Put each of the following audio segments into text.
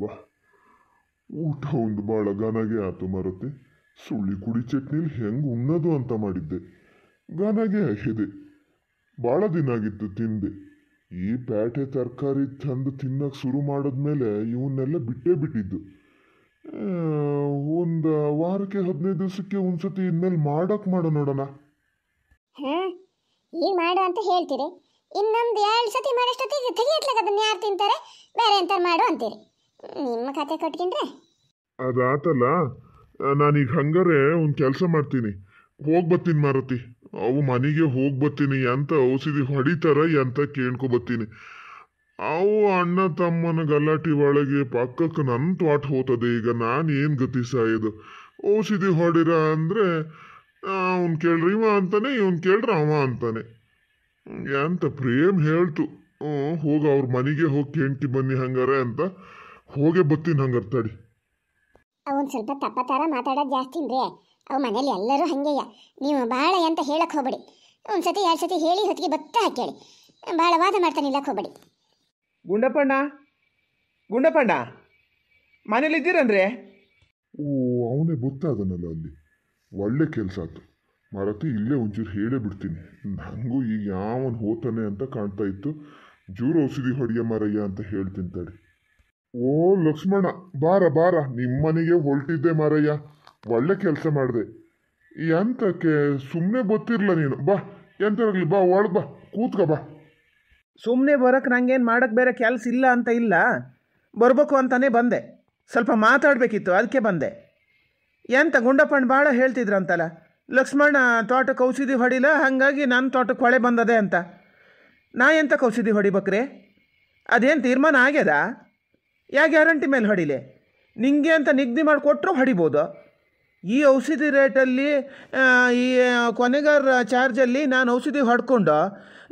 ಬಾ ಊಟ ಒಂದು ಭಾಳ ಗನಗೆ ಆತು ಮರತೆ ಸುಳ್ಳಿ ಕುಡಿ ಚಟ್ನಿಲಿ ಹೆಂಗೆ ಉಣ್ಣದು ಅಂತ ಮಾಡಿದ್ದೆ ಗನಗೆ ಆಗಿದೆ ಭಾಳ ದಿನ ಆಗಿತ್ತು ತಿಂದೆ ಈ ಪ್ಯಾಟೆ ತರಕಾರಿ ತಂದು ತಿನ್ನಕ್ಕೆ ಶುರು ಮಾಡಿದ್ಮೇಲೆ ಇವನ್ನೆಲ್ಲ ಬಿಟ್ಟೇ ಬಿಟ್ಟಿದ್ದು ಒಂದು ವಾರಕ್ಕೆ ಹದಿನೈದು ದಿವಸಕ್ಕೆ ಒಂದ್ಸತಿ ಇನ್ಮೇಲೆ ಮಾಡೋಕೆ ಮಾಡೋ ನೋಡೋಣ ಹಾ ಏನು ಮಾಡು ಅಂತ ಹೇಳ್ತೀರಿ ಇನ್ನೊಂದು ಎರಡು ಸತಿ ಮಾಡಷ್ಟೊತ್ತಿಗೆ ತೆಗಿಯತ್ಲಾಗ ಅದನ್ನ ಯಾರು ತಿಂತಾರೆ ಬೇರೆ ಅಂತ ಮಾಡು ಅಂತೀರಿ ನಿಮ್ಮ ಖಾತೆ ಕೊಟ್ಕೊಂಡ್ರೆ ಅದಾತಲ್ಲ ನಾನೀಗ ಹಂಗಾರೆ ಒಂದು ಕೆಲಸ ಮಾಡ್ತೀನಿ ಹೋಗಿ ಬರ್ತೀನಿ ಮಾರುತಿ ಅವು ಮನೆಗೆ ಹೋಗಿ ಬರ್ತೀನಿ ಎಂತ ಔಷಧಿ ಹೊಡಿತಾರ ಎಂತ ಬರ್ತೀನಿ ಅವು ಅಣ್ಣ ತಮ್ಮನ ಗಲಾಟಿ ಒಳಗೆ ಪಕ್ಕಕ್ಕೆ ನನ್ನ ತ್ವಾಟ್ ಹೋತದೆ ಈಗ ನಾನು ಏನು ಗತಿ ಸಾಯೋದು ಔಷಧಿ ಹೊಡಿರ ಅಂದರೆ ಅವ್ನು ಕೇಳ್ರಿ ಇವ ಅಂತಾನೆ ಇವ್ನು ಕೇಳ್ರಿ ಅವ ಅಂತಾನೆ ಎಂತ ಪ್ರೇಮ್ ಹೇಳ್ತು ಹೋಗಿ ಅವ್ರ ಮನೆಗೆ ಹೋಗಿ ಕೆಂಟಿ ಬನ್ನಿ ಹಂಗಾರೆ ಅಂತ ಹೋಗೇ ಬತ್ತೀನಿ ಹಂಗಾರೆ ತಡಿ ಅವನು ಸ್ವಲ್ಪ ತರ ಮಾತಾಡೋದು ಜಾಸ್ತಿ ರೀ ಅವ ಮನೇಲಿ ಎಲ್ಲರೂ ಹಂಗೆಯ ನೀವು ಬಾಳ ಅಂತ ಹೇಳಕ್ಕೆ ಹೋಗ್ಬೇಡಿ ಒಂದು ಸತಿ ಎರಡು ಸತಿ ಹೇಳಿ ಹೊತ್ತಿಗೆ ಬತ್ತ ಹಾಕೇಳಿ ಬಾಳ ವಾದ ಮಾಡ್ತಾನೆ ಇಲ್ಲಕ್ಕೆ ಹೋಗ್ಬೇಡಿ ಗುಂಡಪ್ಪಣ್ಣ ಗುಂಡಪ್ಪಣ್ಣ ಮನೇಲಿ ಇದ್ದೀರಂದ್ರೆ ಓ ಅವನೇ ಗೊತ್ತಾದನಲ್ಲ ಅಲ್ಲಿ ಒಳ್ಳೆ ಕೆಲಸ ಆಯ್ತು ಮಾರತಿ ಇಲ್ಲೇ ಒಂಚೂರು ಹೇಳೇ ಬಿಡ್ತೀನಿ ನನಗೂ ಈಗ ಯಾವನು ಹೋತಾನೆ ಅಂತ ಕಾಣ್ತಾ ಇತ್ತು ಜೂರ ಔಷಧಿ ಹೊಡೆಯ ಮಾರಯ್ಯ ಅಂತ ಹೇಳ್ತೀನಿ ತಡಿ ಓ ಲಕ್ಷ್ಮಣ ಬಾರ ಬಾರ ನಿಮ್ಮನೆಗೆ ಹೊರಟಿದ್ದೆ ಮಾರಯ್ಯ ಒಳ್ಳೆ ಕೆಲಸ ಮಾಡಿದೆ ಎಂತಕ್ಕೆ ಸುಮ್ಮನೆ ಗೊತ್ತಿರಲ ನೀನು ಬಾ ಎಂತ ಇರಲಿ ಬಾ ಒಳಗೆ ಬಾ ಕೂತ್ಕೋ ಬಾ ಸುಮ್ಮನೆ ಬರೋಕ್ಕೆ ನಂಗೇನು ಮಾಡೋಕ್ಕೆ ಬೇರೆ ಕೆಲಸ ಇಲ್ಲ ಅಂತ ಇಲ್ಲ ಬರಬೇಕು ಅಂತಾನೆ ಬಂದೆ ಸ್ವಲ್ಪ ಮಾತಾಡಬೇಕಿತ್ತು ಅದಕ್ಕೆ ಬಂದೆ ಎಂತ ಗುಂಡಪ್ಪಣ್ಣ ಭಾಳ ಹೇಳ್ತಿದ್ರಂತಲ್ಲ ಲಕ್ಷ್ಮಣ ತೋಟಕ್ಕೆ ಔಷಧಿ ಹೊಡಿಲ್ಲ ಹಾಗಾಗಿ ನನ್ನ ತೋಟಕ್ಕೆ ಕೊಳೆ ಬಂದದೆ ಅಂತ ನಾ ಎಂತಕ್ಕೆ ಔಷಧಿ ಹೊಡಿಬೇಕ್ರೆ ಅದೇನು ತೀರ್ಮಾನ ಆಗ್ಯದ ಯಾ ಗ್ಯಾರಂಟಿ ಮೇಲೆ ಹೊಡಿಲೆ ನಿಂಗೆ ಅಂತ ನಿಗದಿ ಮಾಡಿಕೊಟ್ರೂ ಹೊಡಿಬೋದು ಈ ಔಷಧಿ ರೇಟಲ್ಲಿ ಈ ಕೊನೆಗಾರ ಚಾರ್ಜಲ್ಲಿ ನಾನು ಔಷಧಿ ಹೊಡ್ಕೊಂಡು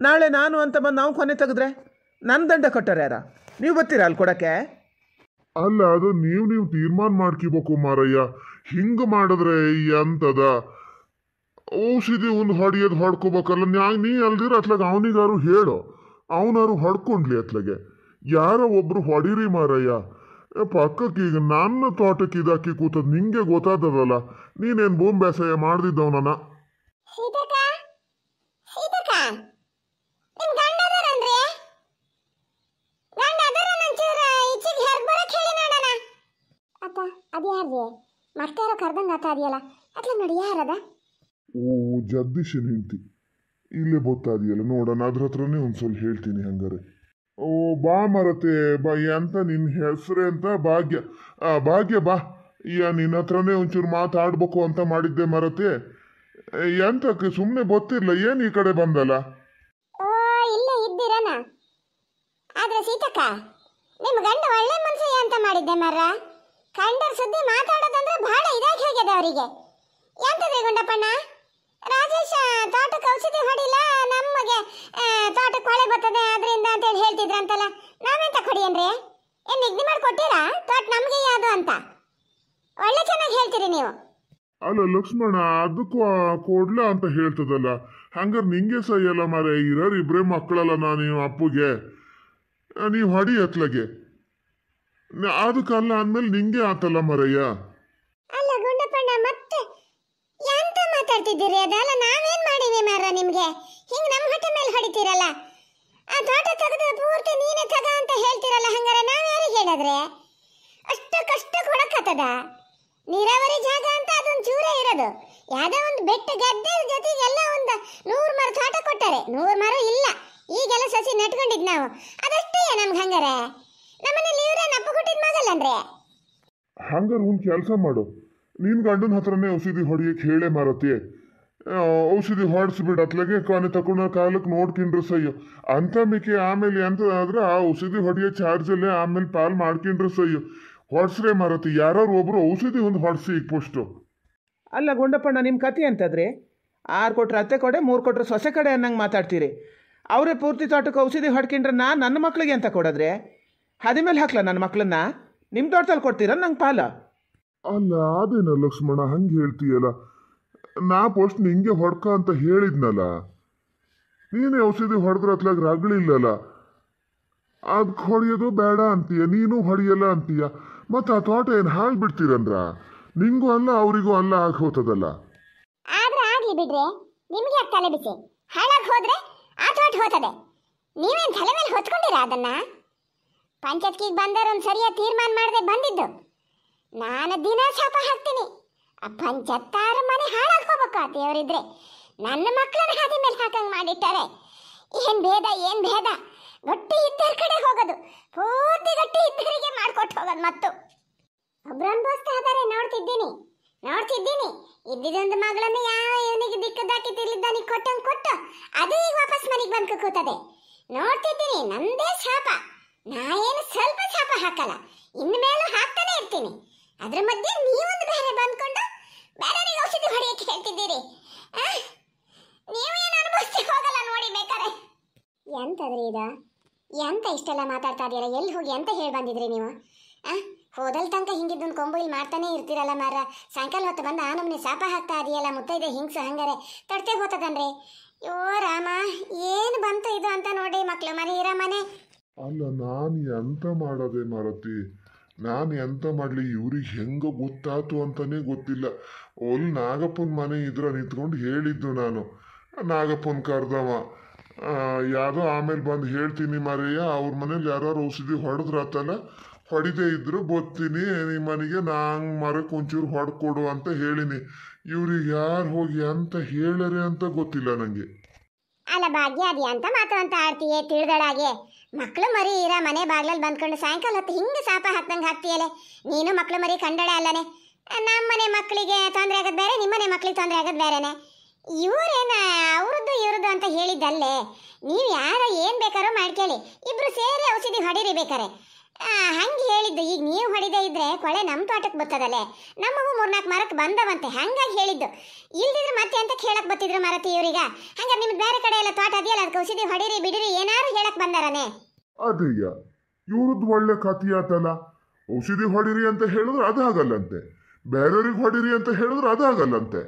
ನಾಳೆ ನಾನು ಅಂತ ಬಂದು ನಾವು ಕೊನೆ ತೆಗೆದ್ರೆ ನನ್ನ ದಂಡ ಕಟ್ಟರ ಯಾರ ನೀವು ಬರ್ತೀರಾ ಅಲ್ಲಿ ಕೊಡೋಕ್ಕೆ ಅಲ್ಲ ಅದು ನೀವು ನೀವು ತೀರ್ಮಾನ ಮಾಡ್ಕೋಬೇಕು ಮಾರಯ್ಯ ಹಿಂಗೆ ಮಾಡಿದ್ರೆ ಎಂತದ ಔಷಧಿ ಒಂದು ಹೊಡಿಯೋದು ಹೊಡ್ಕೋಬೇಕಲ್ಲ ನ್ಯಾಯ ನೀ ಅಲ್ದಿರ ಅತ್ಲಾಗ ಅವನಿಗಾರು ಹೇಳು ಅವನಾರು ಹೊಡ್ಕೊಂಡ್ಲಿ ಅತ್ಲಾಗೆ ಯಾರೋ ಒಬ್ರು ಹೊಡಿರಿ ಮಾರಯ್ಯ ಪಕ್ಕಕ್ಕೆ ಈಗ ನನ್ನ ತೋಟಕ್ಕೆ ಇದಾಕಿ ಕೂತದ್ ನಿಂಗೆ ಗೊತ್ತಾದದಲ್ಲ ನೀನೇನು ಭೂಮಿ ಬೇಸಾಯ ಮಾಡ್ದಿದ್ದವನ ಅಪ್ಪ ಅದು ಮತ್ತೆ ಯಾರೋ ಕರ್ದಂಗೆ ಆತ ಅದೆಯಲ್ಲ ಅಟ್ಲ ನೋಡಿ ಯಾರದ ಓ ಜಗದೀಶನ ನಿಂತಿ ಇಲ್ಲೇ ಗೊತ್ತಾದಿಯಲ್ಲ ನೋಡೋಣ ಅದ್ರ ಹತ್ರನೇ ಒಂದು ಸ್ವಲ್ಪ ಹೇಳ್ತೀನಿ ಹಂಗಾರೆ ಓ ಬಾ ಮರತೆ ಬಾ ಅಂತ ನಿನ್ನ ಹೆಸರೇ ಅಂತ ಭಾಗ್ಯ ಆ ಭಾಗ್ಯ ಬಾ ಯ ನಿನ್ನ ಹತ್ರನೇ ಒಂಚೂರು ಮಾತಾಡ್ಬೇಕು ಅಂತ ಮಾಡಿದ್ದೆ ಮರತೆ ಎಂತಕ್ಕೆ ಸುಮ್ಮನೆ ಗೊತ್ತಿರಲ್ಲ ಏನು ಈ ಕಡೆ ಬಂದಲ್ಲ ಓ ಆದ್ರೆ ಸೀತಕ್ಕ ನಿಮ್ಮ ಅಂತ ಸುದ್ದಿ ಮಾತಾಡೋದಂದ್ರೆ ಬಹಳ ಇದಾಗಿ ಹೋಗಿದೆ ಅವರಿಗೆ ಎಂತ ಗುಂಡಪ್ಪಣ್ಣ ರಾಜೇಶ ತೋಟಕ್ಕೆ ಔಷಧಿ ಹೊಡಿಲ್ಲ ನಮಗೆ ತೋಟಕ್ಕೆ ಕೊಳೆ ಬರ್ತದೆ ಅದರಿಂದ ಅಂತ ಹೇಳಿ ನಾವೆಂತ ಕೊಡಿ ತಕೊಡಿಯನ್ರಿ ಏನ್ ನಿಗ್ದಿ ಮಾಡಿ ಕೊಟ್ಟಿರಾ ತೋಟ ನಮಗೆ ಯಾವುದು ಅಂತ ಒಳ್ಳೆ ಚೆನ್ನಾಗಿ ಹೇಳ್ತೀರಿ ನೀವು ಅಲ್ಲ ಲಕ್ಷ್ಮಣ ಅದಕ್ಕೂ ಕೊಡ್ಲ ಅಂತ ಹೇಳ್ತದಲ್ಲ ಹಂಗಾರೆ ನಿಂಗೆ ಸಹಿಯಲ್ಲ ಮಾರೆ ಇರೋರು ಇಬ್ಬರೇ ಮಕ್ಕಳಲ್ಲ ನಾನು ನಿಮ್ಮ ಅಪ್ಪುಗೆ ನೀವು ಹಡಿ ಅತ್ಲಗೆ ಅದಕ್ಕಲ್ಲ ಅಂದಮೇಲೆ ನಿಂಗೆ ಆತಲ್ಲ ಮರಯ್ಯ ಹೇಳ್ತಿದ್ದೀರಿ ಅದೆಲ್ಲ ನಾವೇನ್ ಮಾಡೀವಿ ಮಾರ ನಿಮ್ಗೆ ಹಿಂಗ್ ನಮ್ ಹೊಟ್ಟೆ ಮೇಲೆ ಹೊಡಿತೀರಲ್ಲ ಆ ತೋಟ ತೆಗೆದು ಪೂರ್ತಿ ನೀನೆ ತಗ ಅಂತ ಹೇಳ್ತಿರಲ್ಲ ಹಂಗಾರೆ ಯಾರಿ ಹೇಳಿದ್ರೆ ಅಷ್ಟು ಕಷ್ಟ ಕೊಡಕತ್ತದ ನೀರಾವರಿ ಜಾಗ ಅಂತ ಅದೊಂದು ಚೂರೇ ಇರೋದು ಯಾವುದೋ ಒಂದು ಬೆಟ್ಟ ಗದ್ದೆ ಎಲ್ಲ ಒಂದು 100 ಮರ ತೋಟ ಕೊಟ್ಟಾರೆ ನೂರು ಮರ ಇಲ್ಲ ಈಗೆಲ್ಲ ಸಸಿ ನೆಟ್ಕೊಂಡಿದ್ ನಾವು ಅದಷ್ಟೇ ನಮ್ಗೆ ಹಂಗಾರೆ ನಮ್ಮನೆ ಲೀವ್ರೆ ನಪ್ಪ ಕೊಟ್ಟಿದ್ ಮಗಲ್ಲ ಅಂದ್ರೆ ಒಂದು ಕೆಲಸ ಮಾಡು ನಿನ್ನ ಗಂಡನ ಹತ್ರನೇ ಔಷಧಿ ಹೊಡಿಯಕ್ಕೆ ಹೇಳೆ ಮಾರತಿ ಔಷಧಿ ಹೊಡಿಸ್ಬಿಡ ಅತ್ಲಗೆ ಕೊನೆ ತಕೊಂಡ ಕಾಲಕ್ಕೆ ನೋಡ್ಕೊಂಡ್ರೆ ಸಯ್ಯ ಅಂತ ಮಿಕ್ಕಿ ಆಮೇಲೆ ಆದ್ರೆ ಆ ಔಷಧಿ ಹೊಡಿಯೋ ಚಾರ್ಜಲ್ಲೇ ಆಮೇಲೆ ಪಾಲ್ ಮಾಡ್ಕೊಂಡ್ರೆ ಸಯ್ಯ ಹೊಡ್ಸ್ರೆ ಮಾರತಿ ಯಾರೋ ಒಬ್ರು ಔಷಧಿ ಒಂದು ಹೊಡ್ಸಿ ಈಗ ಪೋಸ್ಟು ಅಲ್ಲ ಗುಂಡಪ್ಪಣ್ಣ ನಿಮ್ಮ ಕತೆ ಅಂತಂದ್ರೆ ಆರು ಕೊಟ್ರೆ ಅತ್ತೆ ಕೊಡೆ ಮೂರು ಕೊಟ್ರೆ ಸೊಸೆ ಕಡೆ ಅನ್ನಂಗೆ ಮಾತಾಡ್ತೀರಿ ಅವರೇ ಪೂರ್ತಿ ತೋಟಕ್ಕೆ ಔಷಧಿ ಹೊಡ್ಕೊಂಡ್ರೆ ನಾ ನನ್ನ ಮಕ್ಕಳಿಗೆ ಅಂತ ಕೊಡೋದ್ರೆ ಹದಿಮೇಲೆ ಹಾಕ್ಲ ನನ್ನ ಮಕ್ಕಳನ್ನ ನಿಮ್ಮ ತೋಟದಲ್ಲಿ ಕೊಡ್ತೀರಾ ನಂಗೆ ಪಾಲ ಅಲ್ಲ ಅದೇನ ಲಕ್ಷ್ಮಣ ಹಂಗೆ ಹೇಳ್ತೀಯಲ್ಲ ನಾ ಪೋಸ್ಟ್ ನಿಂಗೆ ಹೊಡ್ಕ ಅಂತ ಹೇಳಿದ್ನಲ್ಲ ನೀನೇ ಔಷಧಿ ಹೊಡೆದ್ರ ಅತ್ಲಾಗ ರಗಳಿಲ್ಲಲ್ಲ ಅದಕ್ಕೆ ಹೊಡೆಯೋದು ಬೇಡ ಅಂತೀಯ ನೀನು ಹೊಡೆಯಲ್ಲ ಅಂತೀಯ ಮತ್ತು ಆ ತೋಟ ಏನು ಹಾಳು ಬಿಡ್ತೀರಂದ್ರ ನಿಂಗೂ ಅಲ್ಲ ಅವರಿಗೂ ಅಲ್ಲ ಆಗಿ ಹೋಗ್ತದಲ್ಲ ಆದ್ರೆ ಆಗ್ಲಿ ಬಿಡ್ರಿ ನಿಮ್ಗೆ ಯಾಕೆ ತಲೆ ಬಿಸಿ ಹಾಳಾಗಿ ಆ ತೋಟ ಹೋಗ್ತದೆ ನೀವೇನು ತಲೆ ಮೇಲೆ ಹೊತ್ಕೊಂಡಿರ ಅದನ್ನ ಪಂಚಾಯತ್ಗೆ ಬಂದವರು ಒಂದು ತೀರ್ಮಾನ ಮಾಡದೆ ಬಂದಿದ್ದು ನಾನು ದಿನ ಶಾಪ ಹಾಕ್ತೀನಿ ಜತ್ತಾರ ಮನೆ ಹಾಳಾಗಿ ಆ ದೇವರಿದ್ರೆ ನನ್ನ ಮಕ್ಕಳನ್ನ ಹಾದಿ ಮೇಲೆ ಹಾಕಂಗೆ ಮಾಡಿಟ್ಟಾರೆ ಏನು ಭೇದ ಏನು ಭೇದ ಗಟ್ಟಿ ಇದ್ದರ ಕಡೆ ಹೋಗೋದು ಪೂರ್ತಿ ಗಟ್ಟಿ ಇದ್ದರಿಗೆ ಮಾಡ್ಕೊಟ್ಟು ಹೋಗೋದು ಮತ್ತು ಒಬ್ರು ಅನುಭವಿಸ್ತಾ ಇದ್ದಾರೆ ನೋಡ್ತಿದ್ದೀನಿ ನೋಡ್ತಿದ್ದೀನಿ ಇದ್ದಿದ್ದೊಂದು ಮಗಳನ್ನು ಯಾವ ಇವನಿಗೆ ದಾಟಿ ತಿರ್ಲಿದ್ದಾನಿಗೆ ಕೊಟ್ಟಂಗೆ ಕೊಟ್ಟು ಅದೇ ಈಗ ವಾಪಸ್ ಮನೆಗೆ ಬಂದು ಕೂತದೆ ನೋಡ್ತಿದ್ದೀನಿ ನಂದೇ ಶಾಪ ನಾ ಏನು ಸ್ವಲ್ಪ ಶಾಪ ಹಾಕಲ್ಲ ಇನ್ಮೇಲೂ ಹಾಕ್ತಾನೆ ಇರ್ತೀನಿ ಅದರ ಮಧ್ಯೆ ನೀವೊಂದು ಬೇರೆ ಬಂದ್ಕೊಂಡು ಬೇರೆಯವರಿಗೆ ಔಷಧಿ ಹೊಡೆಯಕ್ಕೆ ಹೇಳ್ತಿದ್ದೀರಿ ನೀವು ಏನು ಅನುಭವಿಸಿ ಹೋಗಲ್ಲ ನೋಡಿ ಬೇಕಾರೆ ಎಂತದ್ರಿ ಈಗ ಎಂತ ಇಷ್ಟೆಲ್ಲ ಮಾತಾಡ್ತಾ ಇದೀರ ಎಲ್ಲಿ ಹೋಗಿ ಎಂತ ಹೇಳಿ ಬಂದಿದ್ರಿ ನೀವು ಆ ಹೋದಲ್ ತನಕ ಹಿಂಗಿದ್ದೊಂದು ಕೊಂಬು ಇಲ್ಲಿ ಮಾಡ್ತಾನೆ ಇರ್ತೀರಲ್ಲ ಮಾರ ಸಾಯಂಕಾಲ ಹೊತ್ತು ಬಂದು ಆ ನಮ್ನೆ ಶಾಪ ಹಾಕ್ತಾ ಇದೆಯಲ್ಲ ಮುತ್ತೈದೆ ಹಿಂಗ್ಸು ಹಂಗಾರೆ ತೊಡ್ತೆ ಹೋತದನ್ರಿ ಯೋ ರಾಮ ಏನು ಬಂತು ಇದು ಅಂತ ನೋಡಿ ಮಕ್ಕಳು ಮನೆ ಇರ ಮನೆ ಅಲ್ಲ ನಾನು ಎಂತ ಮಾಡದೆ ಮಾರತಿ ನಾನು ಎಂತ ಮಾಡಲಿ ಇವ್ರಿಗೆ ಹೆಂಗೆ ಗೊತ್ತಾತು ಅಂತಲೇ ಗೊತ್ತಿಲ್ಲ ಒಲ್ ನಾಗಪ್ಪನ ಮನೆ ಇದ್ರ ನಿಂತ್ಕೊಂಡು ಹೇಳಿದ್ದು ನಾನು ನಾಗಪ್ಪನ ಕರ್ದವ ಯಾರೋ ಆಮೇಲೆ ಬಂದು ಹೇಳ್ತೀನಿ ಮರೆಯ ಅವ್ರ ಮನೇಲಿ ಯಾರು ಔಷಧಿ ಹೊಡೆದ್ರತ್ತಲ್ಲ ಹೊಡಿದೇ ಇದ್ರು ಗೊತ್ತೀನಿ ನಿಮ್ಮ ಮನೆಗೆ ನಂಗೆ ಮರಕ್ಕೆ ಒಂಚೂರು ಹೊಡ್ಕೊಡು ಅಂತ ಹೇಳಿನಿ ಇವ್ರಿಗೆ ಯಾರು ಹೋಗಿ ಅಂತ ಹೇಳರೆ ಅಂತ ಗೊತ್ತಿಲ್ಲ ನನಗೆ ಅಲ್ಲ ಅದು ಅಂತ ಮಾತು ಅಂತ ಆಡ್ತೀಯೇ ತಿಳಿದಳಾಗೆ ಮಕ್ಳು ಮರಿ ಇರ ಮನೆ ಬಾಗ್ಲಲ್ಲಿ ಬಂದ್ಕೊಂಡು ಸಾಯಂಕಾಲ ಹೊತ್ತು ಹಿಂಗೆ ಸಾಪ ಹಾಕ್ದಂಗೆ ಹಾಕ್ತೀಯಲೆ ನೀನು ಮಕ್ಳು ಮರಿ ಕಂಡಳೆ ಅಲ್ಲನೆ ಮನೆ ಮಕ್ಕಳಿಗೆ ತೊಂದರೆ ಆಗೋದು ಬೇರೆ ನಿಮ್ಮನೆ ಮಕ್ಕಳಿಗೆ ತೊಂದರೆ ಆಗೋದು ಬೇರೆನೆ ಇವರೇನ ಅವ್ರದ್ದು ಇವ್ರದ್ದು ಅಂತ ಹೇಳಿದ್ದಲ್ಲೇ ನೀವು ಯಾರ ಏನು ಬೇಕಾರೋ ಮಾಡ್ಕೇಳಿ ಇಬ್ರು ಸೇರಿ ಔಷಧಿ ಹೊಡೀರಿ ಬೇಕಾರೆ ಹಂಗೆ ಹೇಳಿದ್ದು ಈಗ ನೀವು ಹೊಡಿದೇ ಇದ್ರೆ ಕೊಳೆ ನಮ್ಮ ತೋಟಕ್ಕೆ ಬರ್ತದಲ್ಲೇ ನಮ್ಮವು ಮೂರ್ನಾಲ್ಕು ಮರಕ್ಕೆ ಬಂದವಂತೆ ಹಂಗಾಗಿ ಹೇಳಿದ್ದು ಇಲ್ದಿದ್ರೆ ಮತ್ತೆ ಅಂತ ಹೇಳಕ್ ಬತ್ತಿದ್ರು ಮರತಿ ಇವ್ರೀಗ ಹಂಗ ನಿಮ್ಗೆ ಬೇರೆ ಕಡೆ ಎಲ್ಲ ತೋಟ ಅದೆಯಲ್ಲ ಅದಕ್ಕೆ ಔಷಧಿ ಹೊಡಿರಿ ಬಿಡಿರಿ ಏನಾರು ಹೇಳಕ್ ಬಂದಾರನೇ ಅದಯ್ಯ ಇವ್ರದ್ದು ಒಳ್ಳೆ ಆತಲ್ಲ ಔಷಧಿ ಹೊಡಿರಿ ಅಂತ ಹೇಳಿದ್ರೆ ಅದಾಗಲ್ಲಂತೆ ಬೇರೆಯವ್ರಿಗೆ ಹೊಡಿರಿ ಅಂತ ಹೇಳಿದ್ರೆ ಅದಾಗಲ್ಲಂತೆ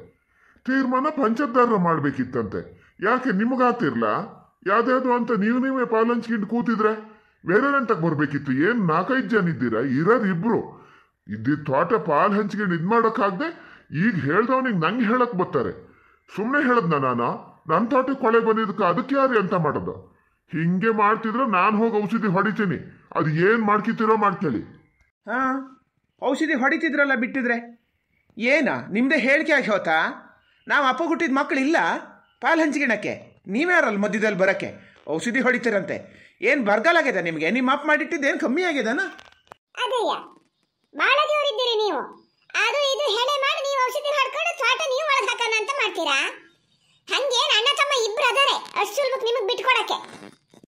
ತೀರ್ಮಾನ ಪಂಚದಾರ ಮಾಡಬೇಕಿತ್ತಂತೆ ಯಾಕೆ ನಿಮಗಾತಿರ್ಲಾ ಯಾವ್ದಾದ್ರು ಅಂತ ನೀವು ನೀವೇ ಪಾಲಂಚ್ಗಿಂಡ್ ಕೂತಿದ್ರೆ ಬೇರೆ ಬರ್ಬೇಕಿತ್ತು ಏನ್ ನಾಲ್ಕೈದು ಜನ ಇದ್ದೀರಾ ಇರೋದು ಇಬ್ರು ಇದ್ದಿದ್ದ ತೋಟ ಪಾಲ್ ಹಂಚ್ಕೊಂಡು ಇದು ಮಾಡೋಕ್ಕಾಗದೆ ಈಗ ಹೇಳ್ದವನಿಗೆ ನಂಗೆ ಹೇಳಕ್ ಬರ್ತಾರೆ ಸುಮ್ಮನೆ ಹೇಳದ್ನ ನಾನು ನನ್ನ ತೋಟಕ್ಕೆ ಕೊಳೆ ಬಂದಿದ್ದಕ್ಕೆ ಅದಕ್ಕೆ ಯಾರು ಅಂತ ಮಾಡೋದು ಹಿಂಗೆ ಮಾಡ್ತಿದ್ರೆ ನಾನು ಹೋಗಿ ಔಷಧಿ ಹೊಡಿತೀನಿ ಅದು ಏನು ಮಾಡ್ಕಿತಿರೋ ಮಾಡ್ತೇಳಿ ಹಾ ಔಷಧಿ ಹೊಡಿತಿದ್ರಲ್ಲ ಬಿಟ್ಟಿದ್ರೆ ಏನಾ ನಿಮ್ದೆ ಹೇಳಿಕೆ ಆಗಿ ನಾವು ಅಪ್ಪ ಹುಟ್ಟಿದ ಮಕ್ಕಳಿಲ್ಲ ಪಾಲ್ ಹಂಚ್ಗಿಣಕ್ಕೆ ನೀವ್ಯಾರಲ್ಲ ಮಧ್ಯದಲ್ಲಿ ಬರಕ್ಕೆ ಔಷಧಿ ಹೊಡಿತೀರಂತೆ ಏನು ಬರಗಾಲ ಆಗ್ಯದ ನಿಮಗೆ ನಿಮ್ಮ ಅಪ್ ಮಾಡಿಟ್ಟಿದ್ದು ಏನು ಕಮ್ಮಿ ಆಗ್ಯದನ ಅದಯ್ಯ ಬಾಳ ಜೋರಿದ್ದೀರಿ ನೀವು ಅದು ಇದು ಹೆಡೆ ಮಾಡಿ ನೀವು ಔಷಧಿ ಮಾಡ್ಕೊಂಡು ತೋಟ ನೀವು ಒಳಗೆ ಹಾಕೋಣ ಅಂತ ಮಾಡ್ತೀರಾ ಹಂಗೇನು ಅಣ್ಣ ತಮ್ಮ ಇಬ್ರು ಅದಾರೆ ಅಷ್ಟು ಸುಲಭಕ್ಕೆ ನಿಮಗೆ ಬಿಟ್ಕೊಡಕ್ಕೆ